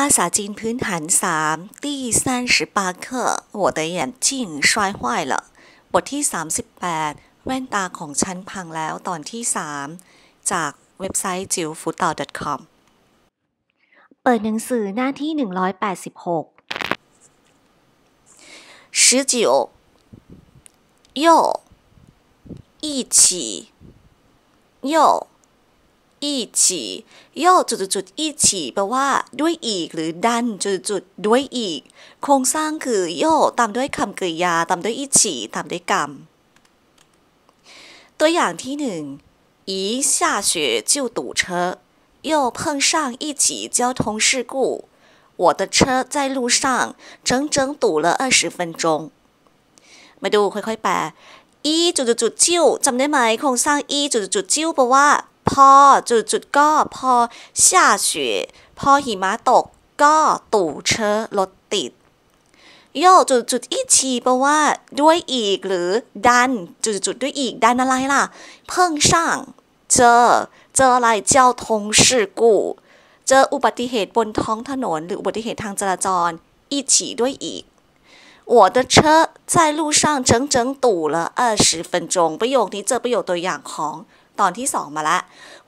ภาษาจีนพื้นฐานสามที่สามสิบแปดคือ我的眼镜摔坏了บทที่ 38 แว่นตาของฉันพังแล้วตอนที่ 3 จากเว็บไซต์จิวฟูต .com เปิดหนังสือหน้าที่ 186十九又一起又อีฉีย่อจุดจุดอีฉีแปลว่าด้วยอีกหรือดันจุดจุดด้วยอีกโครงสร้างคือย่อตามด้วยคำกริยาตามด้วยอีฉีตามด้วยกรรม ตัวอย่างที่หนึ่งอี下雪就堵车又碰上一起交通事故，我的车在路上整整堵了二十分钟。มาดูค่อยๆแปลอีจุดจุดจิ้วจำได้ไหมโครงสร้างอีจุดจุดจิ้วแปลว่าพอจุดจุดก็พอ下雪พอหิมะตกก็ตู่เชอรถติดโยจุดจุดอีชีแปลว่าด้วยอีกหรือดันจุดจุดด้วยอีกดันอะไรล่ะ เพิ่งสร้างเจอเจออะไรเจ้าทง事故เจออุบัติเหตุบนท้องถนนหรืออุบัติเหตุทางจราจรอีฉีด้วยอีก我的车在路上整整堵了二十分钟ประโยคนี้เจอประโยคตัวอย่างของตอนที่สองมาละ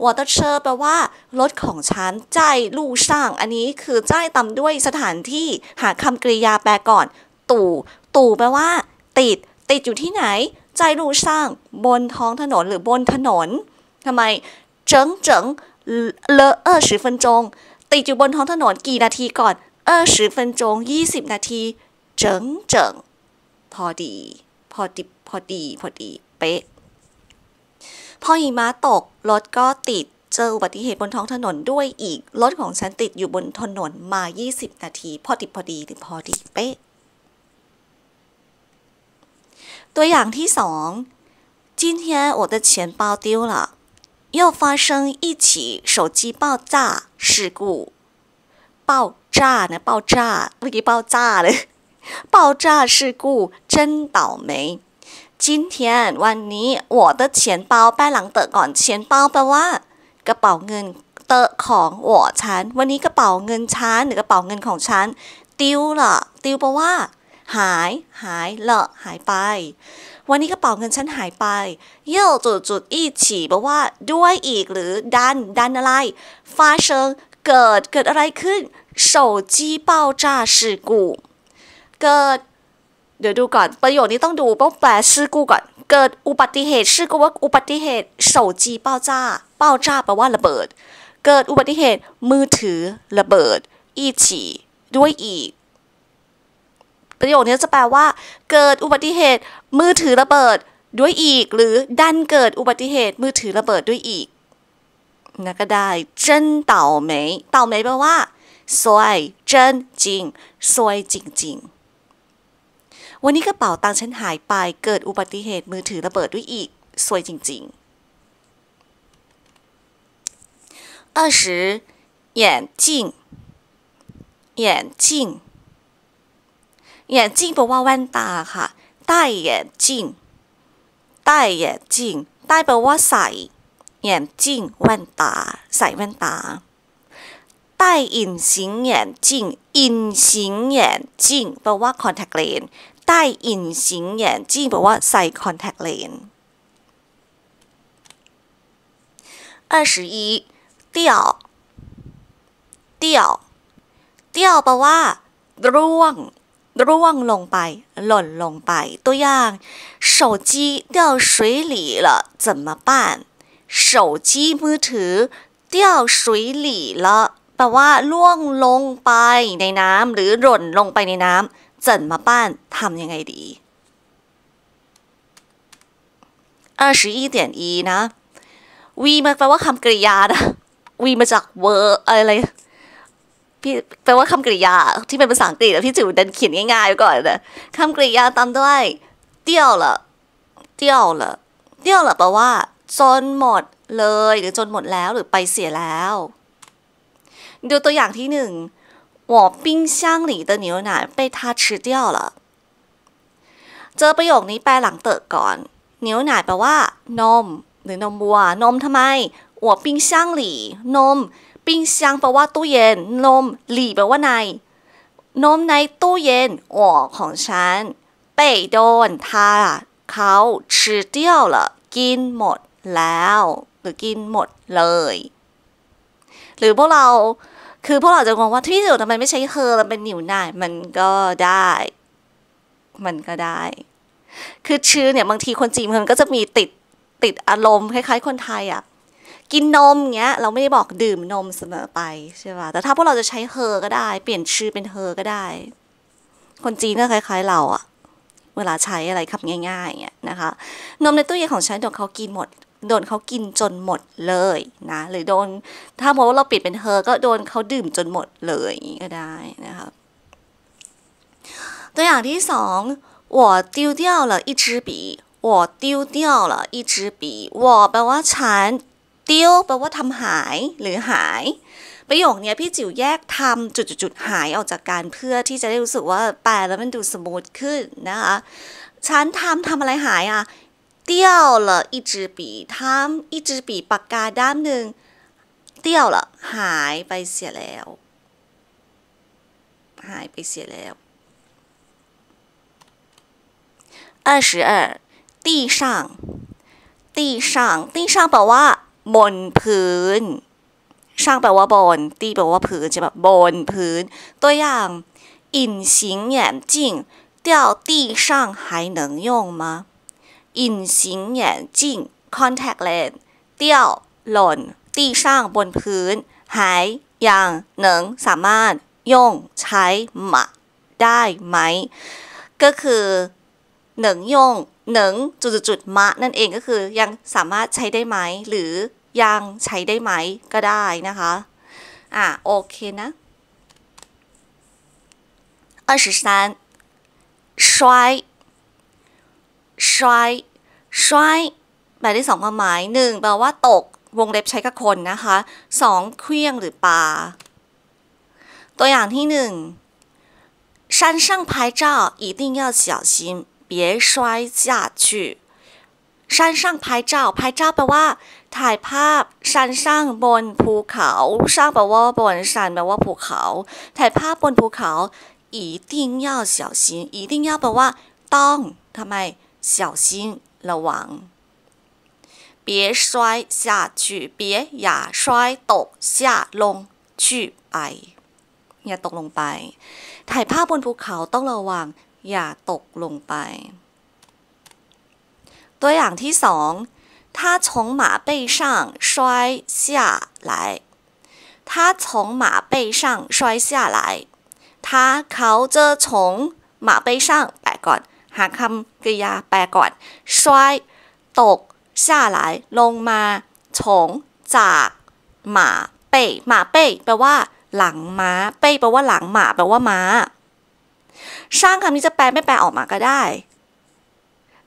วอเตอร์เชอร์แปลว่ารถของฉันใจลู่ช่าง อันนี้คือใจตำด้วยสถานที่ หาคำกริยาแปลก่อน ตู่ตู่แปลว่า ติด ติดอยู่ที่ไหน ใจลู่ช่าง บนท้องถนนหรือบนถนนทำไมเจิงเจิงเลอเออสิบนจงติดอยู่บนท้องถนนกี่นาทีก่อนเออสิบนจงยี่สิบนาที เจิงเจิงพอดีพอดีพอดีพอดีเป๊ะพอหิมะตกรถก็ติดเจออุบัติเหตุบนท้องถนนด้วยอีกรถของฉันติดอยู่บนถนนมายี่สิบนาทีพอติดพอดีติดพอดีไปตัวอย่างที่สอง今天我的钱包丢了又发生一起手机爆炸事故爆炸呢爆炸手机爆炸了爆炸事故真倒霉。จินีวันนี้我的钱包แปลหลังเตอก่อน钱包แปลว่า กระเป๋าเงินเตอของหัวฉันวันนี้กระเป๋าเงินฉันหรือกระเป๋าเงินของฉันติวเหรอติวแปลว่า หายหายเหรอหายไป วันนี้กระเป๋าเงินฉันหายไปเยี่ยวจุดจุดอีฉี่แปลว่า ด้วยอีกหรือดันดันอะไรฟาเชิงเกิดเกิดอะไรขึ้น手机爆炸事故เกิดเดี๋ยวดูก่อน ประโยคนี้ต้องดูพราะแปลชื่อกูก่อน เกิดอุบัติเหตุ ชื่อกูว่าอุบัติเหตุโซจีเป้าจ้าเป้าจ้าแปลว่าระเบิดเกิดอุบัติเหตุมือถือระเบิดอีฉีด้วยอีก ประโยคนี้จะแปลว่า เกิดอุบัติเหตุมือถือระเบิด ด้วยอีก หรือดันเกิดอุบัติเหตุมือถือระเบิดด้วยอีกนะก็ได้เจนเต่าไหมเต่าไหมแปลว่าสวยเจนจริงสวยจริงๆวันนี้กระเป๋าตังค์ฉันหายไป เกิดอุบัติเหตุมือถือระเบิดด้วยอีกสวยจริงๆ二十眼镜眼镜眼镜แปลว่าแว่นตาค่ะ戴้眼镜戴้眼镜戴้แปลว่าใส่眼镜แว่นตา ใส่แว่นตา戴隐形眼镜隐形眼镜แปลว่า contact lens 戴隐形眼镜，把话细 contact lens。二十一，掉，掉，掉，把话，落，落，落，落，落，掉，掉，掉，把话，落，落，落，落，落，掉，掉，掉，把话，落，落，落，落，落，掉，掉，掉，把话，落，落，落，落，落，掉，掉，掉，把话，落，落，落，落，落，掉，掉，掉，把话，落，落，落，落，落，掉，掉，掉，把话，落，落，落，落，落，掉，掉，掉，把话，落，落，落，落，落，掉，掉，掉，把话，落，落，落，落，落，掉，掉，掉，把话，落，落，落，落，落，掉，掉，掉，把话，落，落，落，落，落，掉，掉，掉，把话，落，落，落，落，落，掉，掉，掉，把话，落，落怎么办？ทำยังไงดี二十一点一นะ we มันแปลว่าคำกริยานะ we มาจาก were อะไรพี่แปลว่าคำกริยาที่เป็นภาษาอังกฤษแล้วพี่จู่เดันเขียนง่ายๆก่อนนะคำกริยาตามด้วยเดี่ยวละเดียวละเดียวละแปลว่าจนหมด เลยหรือจนหมดแล้วหรือไปเสียแล้ว ดูตัวอย่างที่หนึ่ง我冰箱里的牛奶被他吃掉了เจอประโยคนี้แปลหลังเติกก่อนเนี้วหน่ายแปลว่านมหรือนมวัวนมทำไมหัวปิ้งช่างหลี่นมปิ้งช่างแปลว่าตู้เย็นนมหลี่แปลว่าในนมในตู้เย็นหัวของฉัน被โดนทาเขา吃掉了กินหมดแล้วหรือกินหมดเลย หรือพวกเราคือพวกเราจะงงว่าที่เดียวทำไมไม่ใช้เธอแล้วเป็นนิวนายมันก็ได้ มันก็ได้ คือชื่อ เนี่ย บางทีคนจีนมันก็จะมีติดติดอารมณ์คล้าย ๆ คนไทยอะ่ะ กินนมเงี้ย เราไม่ได้บอกดื่มนมเสมอไปใช่ป่ะ แต่ถ้าพวกเราจะใช้เธอก็ได้ เปลี่ยนชื่อเป็นเธอก็ได้ คนจีนก็คล้าย ๆ เราอะ่ะ เวลาใช้อะไรคำง่ายๆเงี้ยนะคะ นมในตู้เย็นของฉันเดี๋ยวเขากินหมดโดนเขากินจนหมดเลยนะหรือโดนถ้าอมว่าเราปิดเป็นเธอ ก็โดนเขาดื่มจนหมดเลยก็ได้นะครับ ตัวอย่างที่สอง我丢掉了一支笔我丢掉了一支笔我แปลว่าฉัน丢แปลว่าทำหายหรือหาย ประโยคนี้พี่จิ๋วแยกทำจุดๆหายออกจากการเพื่อที่จะได้รู้สึกว่าแปลแล้วมันดูสมูทขึ้นนะคะฉันทำทำอะไรหายอ่ะ掉了一支笔，他一支笔把嘎达们掉了，还被写了，还被写了。二十二，地上，地上，地上，白话，บนพื้น，上宝话บน，地宝话ผือ，就白บนพื้น。对呀。隐形眼镜掉地上还能用吗？隐形眼镜 contact lens 掉หล่นตีช่างบนพื้นหายอย่างหนึ่งสามารถย่งใช้มาได้ไหมก็คือหนึ่งย่งหนึ่งจุดจุดมะนั่นเองก็คือยังสามารถใช้ได้ไหมหรือยังใช้ได้ไหมก็ได้นะคะอ่ะโอเคนะ二十三摔 s h แปลได้สองความหมายหนึ่งแปลว่าตก วงเล็บใช้กับคนนะคะสองเครื่องหรือปลา ตัวอย่างที่หนึ่ง山上拍照一定要小心别摔下去山上拍照拍照แปลว่าถ่ายภาพ山上บนภูเขา上แปลว่าบน山แปลว่าภูเขา ถ่ายภาพบนภูเขา一定要小心一定要แปลว่าต้องทำไม小心了，王！别摔下去，别呀摔倒下，弄去哎，呀，掉ลง太怕บนภู了王，呀ต้อ对呀，ะวอย่าง他从马背上摔下来。他从马背上摔下来。他靠着从马背上，哎，哥。หาคำกริยาแปลก่อนชวย ตก下来ลงมาฉงจากหมาเป้หมาเป้แปลว่า หลังม้าเป้แปลว่าหลังหมา แปลว่าม้าสร้างคำนี้จะแปลไม่แปลออกมาก็ได้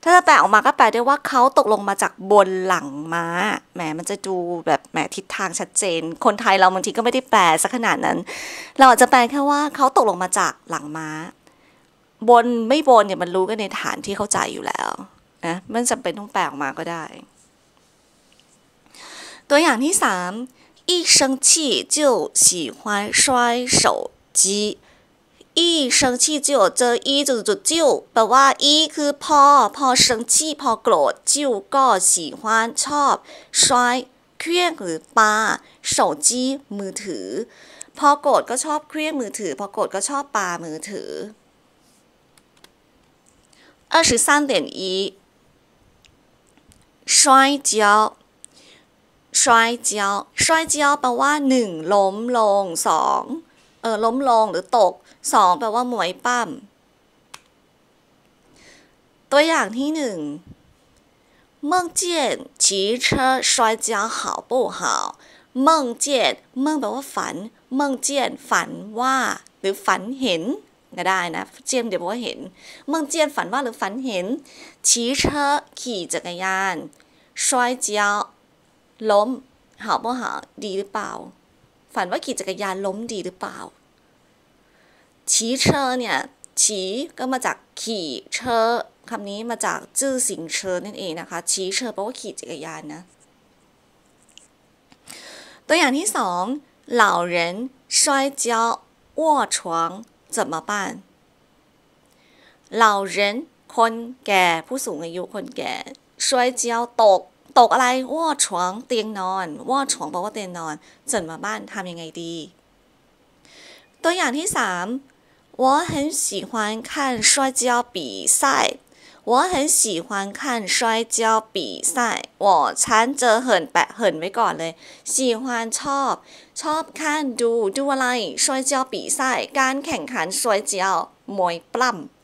ถ้าจะแปลออกมาก็แปลได้ว่าเขาตกลงมาจากบนหลังม้า แหม มันจะดูแบบ แหม ทิศทางชัดเจน คนไทยเราบางทีก็ไม่ได้แปลสักขนาดนั้น เราอาจจะแปลแค่ว่าเขาตกลงมาจากหลังม้าบนไม่บนเนี่ยมันรู้กันในฐานที่เข้าใจอยู่แล้วนะมันจำเป็นต้องแปลออกมาก็ได้ ตัวอย่างที่สาม一生气就喜欢摔手机一生气就这一就就就แปลว่า一คือพอพอ生气พอโกรธจิวก็喜欢ชอบ摔เครื่องหรือ ปา手机มือถือ พอโกรธก็ชอบเครื่องมือถือพอโกรธก็ชอบปามือถือ二十三点一，摔跤，摔跤，摔跤，把我弄，落，弄，上呃，落，落，或者，落，两，把话，手，拍，。对象，呢，梦见骑车摔跤，好不好？梦见，梦，到我烦，梦见烦，话，或烦，很。ก็ได้นะเจียมเดี๋ยวบอกว่าเห็น เมืองเจียนฝันว่าหรือฝันเห็นขี่เชอขี่จักรยานช跤ยเจียวล้มห不บดีหรือเปล่า ฝันว่าขี่จักรยานล้มดีหรือเปล่าขีเชอเนี่ยฉีก็มาจากขี่เชอคำนี้มาจากจื่อสิงเชอนั่นเองนะคะขี่เชอแปลว่าขี่จักรยานนะตัวอย่างที่สองเหล่า人摔跤卧床怎么办老人คนแก่ผู้สูงอายุคนแก่摔跤ตก ตกอะไรว่อฉวเตียงนอนว่อฉวงบอกว่าเตียงนอนจนมาบ้านทำยังไงดี ตัวอย่างที่สาม我很喜欢看摔跤比赛我很喜欢看摔跤比赛，我看着很白很美观嘞。喜欢，喜欢，喜欢看，do do อะไร？摔跤比赛，，，，，，，，，，，，，，，，，，，，，，，，，，，，，，，，，，，，，，，，，，，，，，，，，，，，，，，，，，，，，，，，，，，，，，，，，，，，，，，，，，，，，，，，，，，，，，，，，，，，，，，，，，，，，，，，，，，，，，，，，，，，，，，，，，，，，，，，，，，，，，，，，，，，，，，，，，，，，，，，，，，，，，，，，，，，，，，，，，，，，，，，，，，，，，，，，，，，，，，，，，，，，，，，，，，，，，，，，，，，，，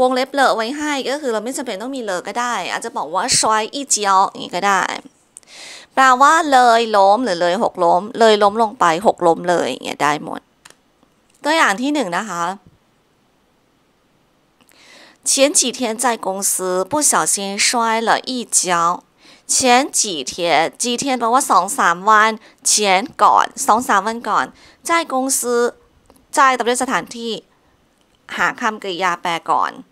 วงเล็บเลอไว้ให้ก็คือเราไม่จำเป็นต้องมีเลอก็ได้ อาจจะบอกว่าซอยอีเจียว่างนี้ก็ได้แปลว่าเลยล้มหรือเลยหกล้มเลยล้มลงไปหกล้มเลยอย่างเงี้ยได้หมดตัวอย่างที่หนึ่งนะคะ前几天在公司不小心摔了一跤。前几天几天包括ลว่สองสามวัน前ก่อนสองสามวันก่อน在公司在 W ัสถานที่好，看个鸭白杆，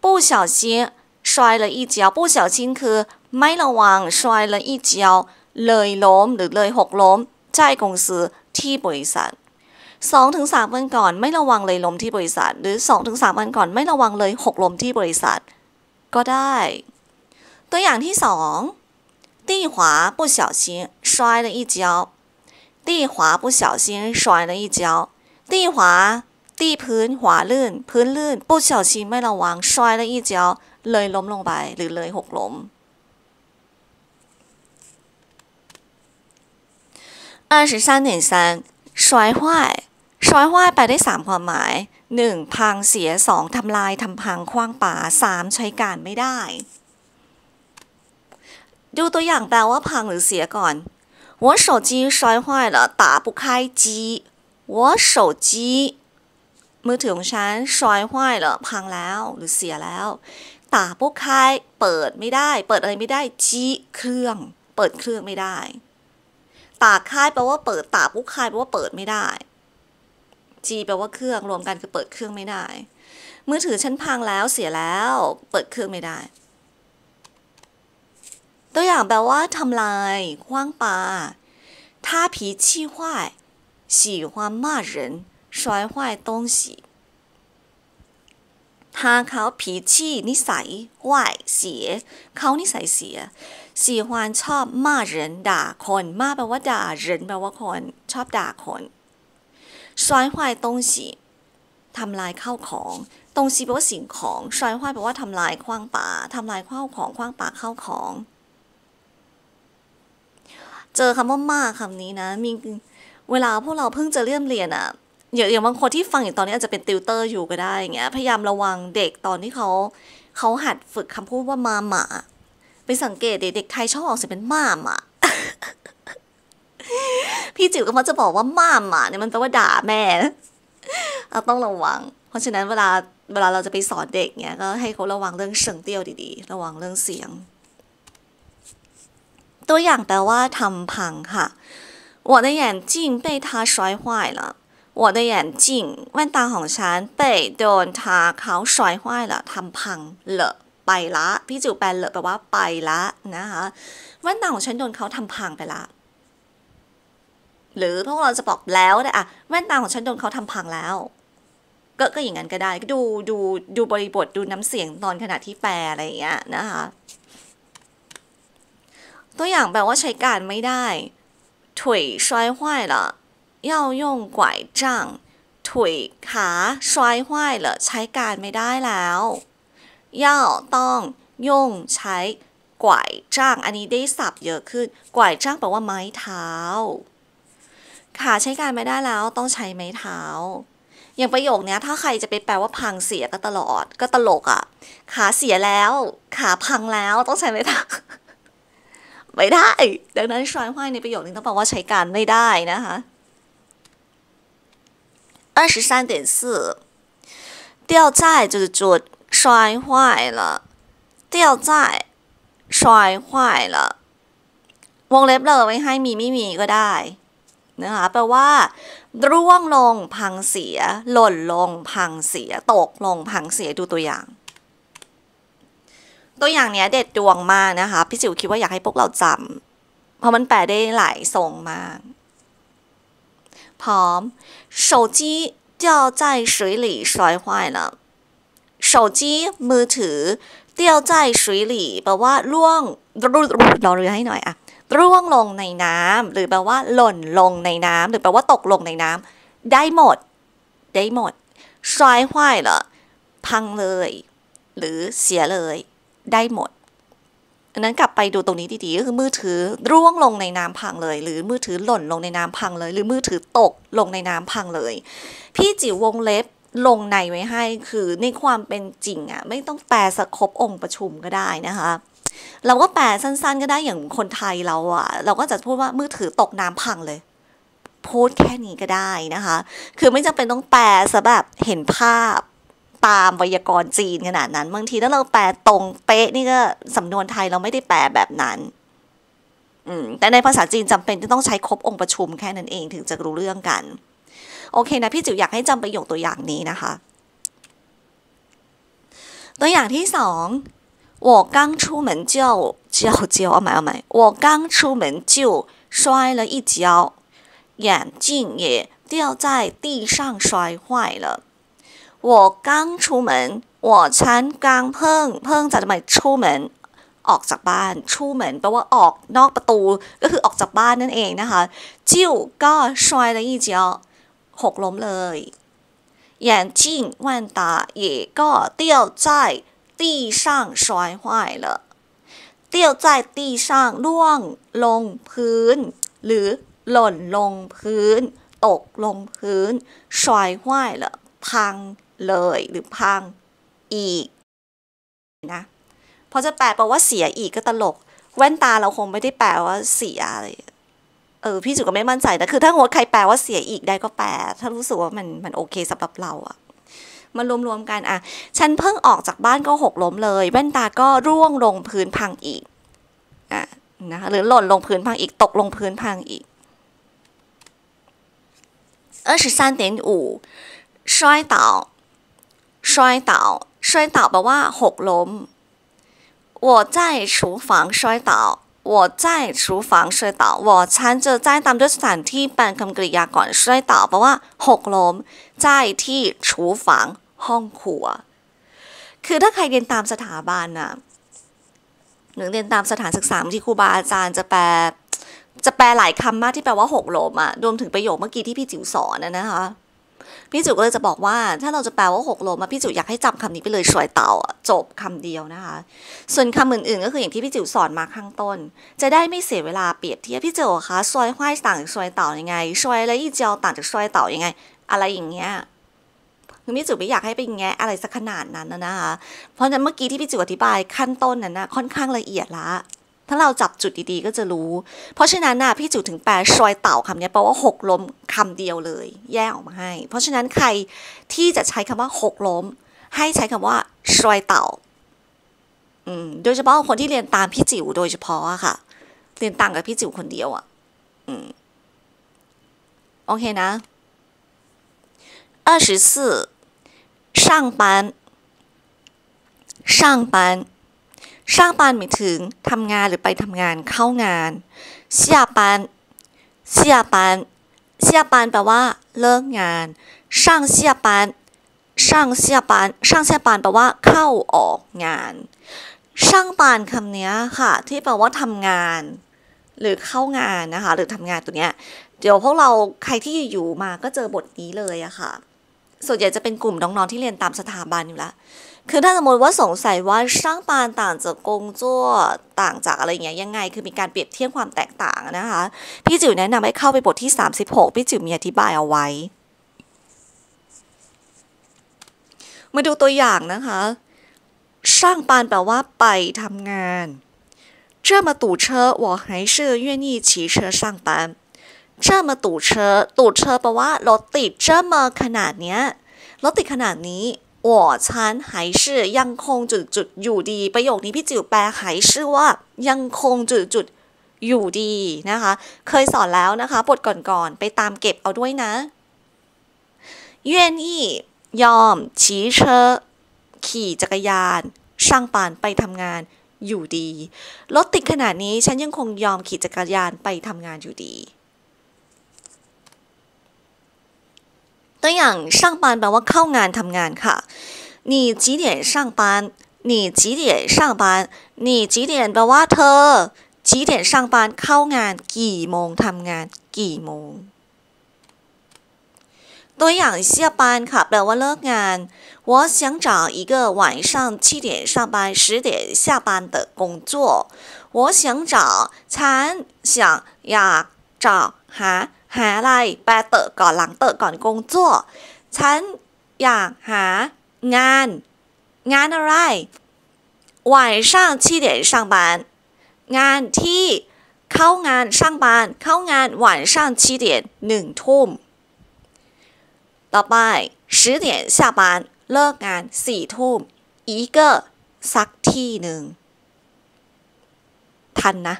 不小心摔了一跤，不小心去没ระว，摔了一跤，泪流，或者泪6流，猜公司，t 公司，2-3天前没ระว泪流 t 公司，或者2-3天前没ระว泪6流 t 公司，就对。例子二，蒂华不小心摔了一跤，蒂华不小心摔了一跤，蒂华。ตีพื้นหัวลื่น พื้นลื่นุ๊บเฉียวชีไม่ระวังซอยแล้วอีเจีเลยล้มลงไป หรือเลยหกล้ม二十三点三摔坏摔坏ไปได้สามความหมายหนึ่งพังเสียสองทำลายทำพังคว้างป่าสามใช้การไม่ได้ ดูตัวอย่างแปลว่าพังหรือเสียก่อน我手机摔坏了打不开机我手机มือถือของฉันซอยห้อยเหรอพังแล้ว หรือเสียแล้ว ตาพวกคายเปิดไม่ได้ เปิดอะไรไม่ได้จี้เครื่อง เปิดเครื่องไม่ได้ ตาคายแปลว่าเปิดตาพวกคายแปลว่าเปิดไม่ได้จีแปลว่าเครื่องรวมกันคือเปิดเครื่องไม่ได้มือถือฉันพังแล้วเสียแล้ว เปิดเครื่องไม่ได้ตัวอย่างแปลว่าทำลายคว้างปาถ้าผีชี้坏喜欢骂人摔坏东西。他เขาผีชี้นิสัยว่ายเสีย เขานิสัยเสียสีฮวนชอบมาเหนด่าคน มาแปลว่าด่าเนแปลว่าคน ชอบด่าคน้อยหวายตงสีทำลายข้าวของตงสีแปลว่าสิ่งของ้อยหวายแปลว่าทำลายคว้างป่าทำลายข้าวของคว้างป่าข้าวของ เจอคำว่ามาคำนี้นะ มีเวลาพวกเราเพิ่งจะเริ่มเรียนอะ่ะอย่างบางคนที่ฟังอยู่ตอนนี้อาจจะเป็นติวเตอร์อยู่ก็ได้อย่างเงี้ยพยายามระวังเด็กตอนที่เขาเขาหัดฝึกคำพูดว่ามาหมาไปสังเกตเด็กไทยชอบออกเสียงเป็นมาหมาพี่จิ๋วก็มักจะบอกว่ามาหมาเนี่ยมันแปลว่าด่าแม่เราต้องระวัง เพราะฉะนั้นเวลาเวลาเราจะไปสอนเด็กเนี่ยก็ให้เขาระวังเรื่องเสียงเตี้ยวดีๆ ระวังเรื่องเสียง ตัวอย่างแปลว่าทำพังค่ะ我的眼镜被他摔坏了我的眼镜แว่นตาของฉัน被โดนทาเขาสอยห้อยละทำพังเลอะไปละพี่จิวแปลเลอะแปลว่าไปละนะคะแว่นตาของฉันโดนเขาทำพังไปละหรือพวกเราจะบอกแล้วนะอะแว่นตาของฉันโดนเขาทำพังแล้ว ก็ก็อย่างนั้นก็ได้ก็ดูดูดูบริบทดูน้ำเสียงตอนขณะที่แปลอะไรอย่างเงี้ยนะคะ ตัวอย่างแปลว่าใช้การไม่ได้ถุยซอยห้อยละ要用拐杖腿ขา摔坏了ใช้การไม่ได้แล้ว要ต้องย่งใช้กวอันนี้ได้สับเยอะขึ้นกวายจ้างแปลว่าไม้เท้า ขาใช้การไม่ได้แล้วต้องใช้ไม้เท้า อย่างประโยคนี้ถ้าใครจะไปแปลว่าพังเสียก็ตลอดก็ตลกอะ่ะ ขาเสียแล้วขาพังแล้วต้องใช้ไม้เท้า ไม่ได้ ดังนั้นชรายห้ในประโยคนี้ต้องแปลว่าใช้การไม่ได้นะคะ二十三点四，掉债就是做摔坏了，掉债摔坏了วงเล็บเลยไให้มีไม่มีก็ได้นะคะแปลว่าร่วงลงพังเสีย หล่นลงพังเสีย ตกลงพังเสียดูตัวอย่าง ตัวอย่างเนี้ยเด็ดดวงมากนะคะ พี่จิ๋วคิดว่าอยากให้พวกเราจำ เพราะมันแปลได้หลายทรงมากผอม手机掉在水里摔坏了手机มือถือเตี้ยวใจสุยหลีแปลว่าร่วงรูรอเรือให้หน่อยอะร่วงลงในน้ำ หรือแปลว่า หล่นลงในน้ำ หรือแปลว่าตกลงในน้ำ ได้หมด ได้หมดสายห้ายเหรอพังเลย หรือเสียเลย ได้หมดังนั้นกลับไปดูตรงนี้ดีๆก็คือมือถือร่วงลงในน้ำพังเลย หรือมือถือหล่นลงในน้ำพังเลย หรือมือถือตกลงในน้ำพังเลย พี่จิ๋ววงเล็บลงในไว้ให้ คือในความเป็นจริงอ่ะไม่ต้องแปลสครบองค์ประชุมก็ได้นะคะ เราก็แปลสั้นๆก็ได้อย่างคนไทยเราอ่ะ เราก็จะพูดว่ามือถือตกน้ำพังเลยพูดแค่นี้ก็ได้นะคะ คือไม่จำเป็นต้องแปลซะแบบเห็นภาพตามไวยากรณ์จีนขนาดนั้นบางทีถ้าเราแปลตรงเป๊ะนี่ก็สำนวนไทยเราไม่ได้แปลแบบนั้น แต่ในภาษาจีนจำเป็นจะต้องใช้ครบองค์ประชุมแค่นั้นเองถึงจะรู้เรื่องกัน โอเคนะ พี่จิ๋วอยากให้จำประโยคตัวอย่างนี้นะคะ ตัวอย่างที่สอง我刚出门就就就เอาใหม่เอาใหม่我刚出门就摔了一跤眼镜也掉在地上摔坏了我刚出门我才刚เพิ่งเพิ่งจะทำไมชูออกจากบ้านชูเหมือนแปลว่าออกนอกประตูก็คือออกจากบ้านนั่นเองนะคะจิ้วก็ชวยละอีเจียวหกล้มเลย眼镜万达也ก็掉在地上摔坏了เตี้ยวใจตีช่างร่วงลงพื้น หรือหล่นลงพื้นตกลงพื้นชอยห้อยเพังเลยหรือพังอีกนะพอจะแปลแปลว่าเสียอีกก็ตลก แว่นตาเราคงไม่ได้แปลว่าเสียอะไรเออพี่จุก็ไม่มั่นใจแต่คือถ้าหัวใครแปลว่าเสียอีกได้ก็แปล ถ้ารู้สึกว่ามันมันโอเคสำหรับเราอะมันรวมๆกันอะฉันเพิ่งออกจากบ้านก็หกล้มเลยแว่นตาก็ร่วงลงพื้นพังอีกอ่ะนะะหรือหล่นลงพื้นพังอีกตกลงพื้นพังอีก二十三点五摔倒摔倒摔倒แปลว่าหกล้ม我在厨房摔倒我在厨房摔倒我ฉันเจอใจตามด้วยสถานที่เป็นคำกริยาก่อน摔倒แปลว่าหกล้มใจที่厨房ห้องครัว คือถ้าใครเรียนตามสถาบันนะหนึ่งเรียนตามสถานศึกษาที่ครูบาอาจารย์จะแปล จะแปลหลายคำมากที่แปลว่าหกล้มอะ รวมถึงประโยคเมื่อกี้ที่พี่จิ๋วสอนนะคะพี่จุก็เลยจะบอกว่าถ้าเราจะแปลว่าหกล้มพี่จุอยากให้จำคำนี้ไปเลยสวยเต่าจบคำเดียวนะคะส่วนคำอื่นๆก็คืออย่างที่พี่จิ๋วสอนมาข้างต้น จะได้ไม่เสียเวลาเปรียบเทียบพี่จิ๋วคะสวยห้อยต่างจากซวยเต่ายังไงสวยและอีเจียวต่างจากสวยเต่ายังไง อะไรอย่างเงี้ยคือพี่จิ๋วไม่อยากให้ไปแงะอะไรสักขนาดนั้นนะคะเพราะฉะนั้นเมื่อกี้ที่พี่จิ๋วอธิบายขั้นต้นนั้นนะค่อนข้างละเอียดละถ้าเราจับจุดดีๆก็จะรู้ เพราะฉะนั้นน่ะพี่จุถึงแปลชอยเต่าคำนี้แปลว่าหกล้มคำเดียวเลย แยกออกมาให้ เพราะฉะนั้นใครที่จะใช้คำว่าหกล้ม ให้ใช้คำว่าชอยเต่า โดยเฉพาะคนที่เรียนตามพี่จิ๋วโดยเฉพาะค่ะ เรียนต่างกับพี่จิ๋วคนเดียวอะ่ะโอเคนะ二十四上班上班สร้างปานหมายถึงทำงานหรือไปทำงานเข้างานเสียปานเสียปานเสียปานแปลว่าเลิกงานช่างเสียปานช่างเสียปานช่างเสียปานแปลว่า เข้าออกงานช่างปานคำนี้ค่ะ ที่แปลว่าทำงาน หรือเข้างานนะคะหรือทำงานตัวเนี้ยเดี๋ยวพวกเราใครที่อยู่มา ก็เจอบทนี้เลยอะค่ะส่วนใหญ่จะเป็นกลุ่มน้องๆที่เรียนตามสถาบันอยู่แล้วคือถ้าสมมติว่าสงสัยว่าช่างปานต่างจากกงจั่วต่างจากอะไรเงี้ยยังไงคือมีการเปรียบเทียบความแตกต่างนะคะพี่จิ๋วแนะนำให้เข้าไปบทที่ 36พี่จิ๋วมีอธิบายเอาไว้ มาดูตัวอย่างนะคะช่างปานแปลว่าไปทำงาน这么堵车我还是愿意骑车上班这么堵车堵车แปลว่ารถติดเมาขนาดเนี้ยรถติดขนาดนี้我ฉัน还是ยังคงจุดจุดอยู่ดีประโยคนี้พี่จิ๋วแปล还是ว่ายังคงจุดจุดอยู่ดีนะคะเคยสอนแล้วนะคะบทก่อนๆไปตามเก็บเอาด้วยนะยื่อนี่ยอมชี้เชอขี่จักรยานช่างปานไปทำงานอยู่ดีรถติดขนาดนี้ฉันยังคงยอมขี่จักรยานไปทำงานอยู่ดี对呀，上班，别我靠岸，他们岸哈。你几点上班？你几点上班？你几点别话他？几点上班？靠岸几门？他们岸几门？对象下班卡别话了。岸，我想找一个晚上七点上班、十点下班的工作。我想找，才想呀找哈。หาอะไร แปลเตอะก่อนหลังเตอะก่อนกงจั่ว ฉันอยากหางาน งานอะไรวันช่างชีเดียนช่างบานงานที่เข้างานช่างบาน เข้างานวันช่างชีเดียนหนึ่งทุ่ม ต่อไป十点下班เลิกงานสี่ทุ่มอีกสักที่หนึ่งทันนะ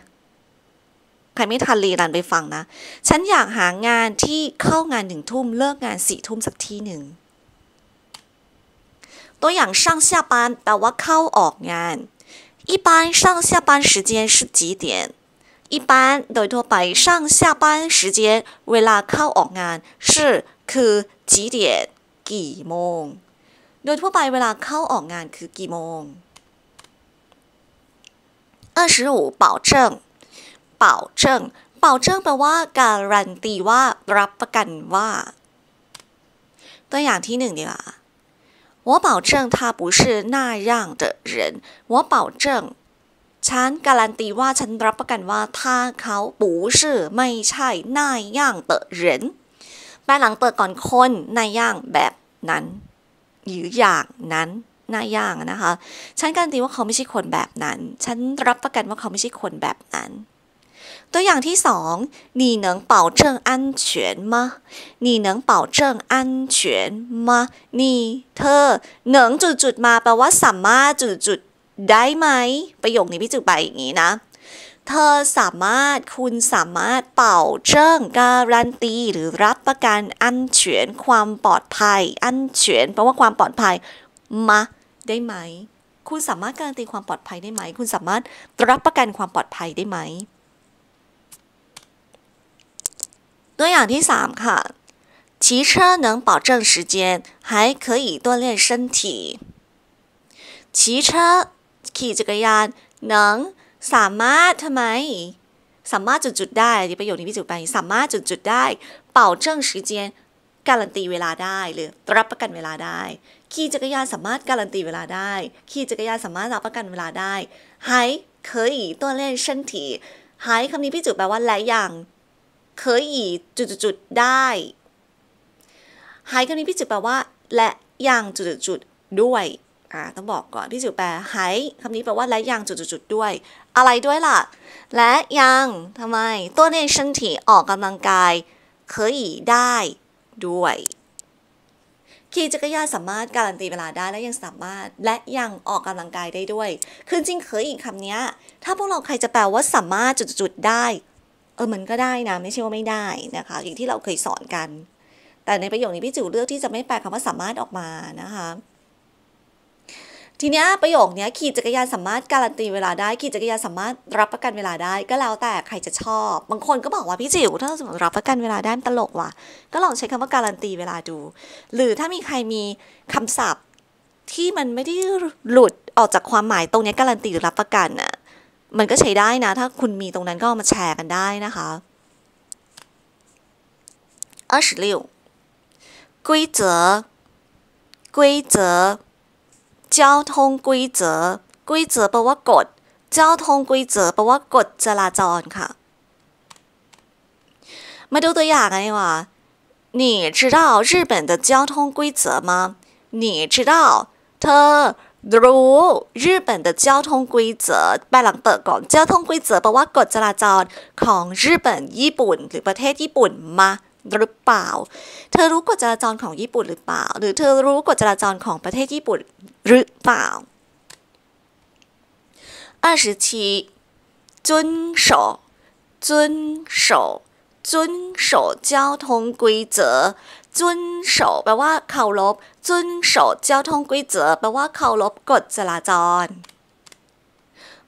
ใครไม่ทันรีรันไปฟังนะ ฉันอยากหางานที่เข้างานหนึ่งทุ่มเลิกงานสี่ทุ่มสักที่หนึ่งตัวอย่าง上下班แปลว่าเข้าออกงาน一般上下班时间是几点一般โดยทั่วไป上下班时间เวลาเข้าออกงาน是คือ几点กี่โมง โดยทั่วไปเวลาเข้าออกงานคือกี่โมง二十五保证เป่าเชิงเป่าเชิงแปลว่าการันตีว่า รับประกันว่า ตัวอย่างที่หนึ่งดีกว่า我保证他不是那样的人。我保证ฉันการันตีว่าฉันรับประกันว่า ถ้าเขาปูช่ไม่ใช่那样的人่างหแปลหลังเติก่อนคนน样ย่างแบบนั้น หรืออย่างนั้นนาย่างนะคะ ฉันการันตีว่าเขาไม่ใช่คนแบบนั้น ฉันรับประกันว่าเขาไม่ใช่คนแบบนั้นตัวอย่างที่สอง你能保证安全吗你能保证安全吗你เธอ能จุดจุดมาแปลว่าสามารถจุดจุดได้ไหม ประโยคนี้พี่จุดไปอย่างนี้นะ เธอสามารถ คุณสามารถเป่าเจิ้งการันตี หรือรับประกันอันเฉียนความปลอดภัย อันเฉืเนแปลว่าความปลอดภัยมาได้ไหม คุณสามารถการันตีความปลอดภัยได้ไหม คุณสามารถรับประกันความปลอดภัยได้ไหมตัวอย่างที่สามค่ะ骑车能保证时间，还可以锻炼身体。骑车ขี่จักรยาน能สามารถทำไมสามารถจุดจได้ที่ประโยคนี้พี่จุดไปสามารถจุดจได้เป่าเจิ้งสีเจียนการันตีเวลาได้หรือรับประกันเวลาได้ขี่จักรยานสามารถการันตีเวลาได้ขี่จักรยานสามารถรับประกันเวลาได้ไฮเคยตัวเล่นเส้นถีไฮคำนี้พี่จุดแปลว่าหลายอย่างเคยหยีจุดๆได้หายคำนี้พี่จิ๋วแปลว่า และอย่างจุดๆด้วยอ่าต้องบอกก่อนพี่จิ๋วแปลหายคำนี้แปลว่าและอย่างจุดๆด้วย อะไรด้วยล่ะ และอย่างทำไมตัวเนถีออกกำลังกายเคยหยีได้ด้วย ขี่จักรยานสามารถการันตีเวลาได้ และยังสามารถและยังออกกำลังกายได้ด้วยคือจริงเคยอีกคำนี้ถ้าพวกเราใครจะแปลว่าสามารถจุดๆได้เออมันก็ได้นะไม่ใช่ว่าไม่ได้นะคะอย่างที่เราเคยสอนกัน แต่ในประโยคนี้พี่จิ๋วเลือกที่จะไม่แปลคำว่าสามารถออกมานะคะทีนี้ประโยคนี้ขี่จักรยานสามารถการันตีเวลาได้ขี่จักรยานสามารถรับประกันเวลาได้ ก็แล้วแต่ใครจะชอบ บางคนก็บอกว่าพี่จิ๋วถ้าสมมติรับประกันเวลาได้ตลกว่ะก็ลองใช้คำว่าการันตีเวลาดู หรือถ้ามีใครมีคำศัพท์ที่มันไม่ได้หลุดออกจากความหมายตรงนี้การันตีหรือรับประกันอะมันก็ใช้ได้นะ ถ้าคุณมีตรงนั้นก็มาแชร์กันได้นะคะ二十六，规则，规则，交通规则，规则แปลว่ากฎ交通规则แปลว่ากฎจราจรค่ะ มาดูตัวอย่างกันดีกว่า你知道日本的交通规则吗？你知道เธอรู้ญี่ปุ่น的交通规则ไปหลังเปิดก่อน交通规则แปลว่ากฎจราจรของญี่ปุ่นญี่ปุ่นหรือประเทศญี่ปุ่นมาหรือเปล่า เธอรู้กฎจราจรของญี่ปุ่นหรือเปล่า หรือเธอรู้กฎจราจรของประเทศญี่ปุ่นหรือเปล่า二十七遵守遵守遵守交通规则จุนฉแปลว่าเคารพจุน通ฉเจ้าทงกุยเจอแปลว่าเคารพกฎจราจร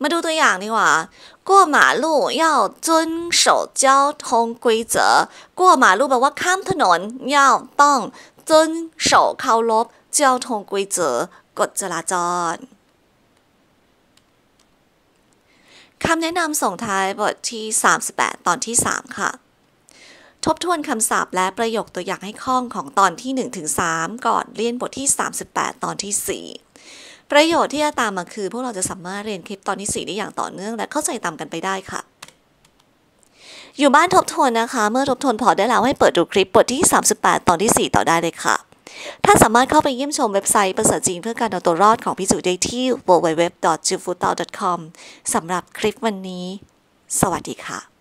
มาดูตัวอย่างดีกว่ากัวมาลู่เย่าจุ้ามแปลว่าข้ามถนน要ย่าต้องเคารพ交通规则กกฎจราจร คำแนะนำส่งท้ายบทที่ 38 ตอนที่ 3 ค่ะทบทวนคำศัพท์และประโยคตัวอย่างให้คล่องของตอนที่1-3 ก่อนเรียนบทที่ 38 ตอนที่ 4 ประโยชน์ที่จะตามมาคือพวกเราจะสามารถเรียนคลิปตอนที่4ได้อย่างต่อเนื่อง และเข้าใจตามกันไปได้ค่ะ อยู่บ้านทบทวนนะคะ เมื่อทบทวนพอได้แล้วให้เปิดดูคลิปบทที่ 38 ตอนที่ 4 ต่อได้เลยค่ะถ้าสามารถเข้าไปเยี่ยมชมเว็บไซต์ภาษาจีนเพื่อการเอาตัวรอดของพี่จุได้ที่ www.jufutao.com สำหรับคลิปวันนี้ สวัสดีค่ะ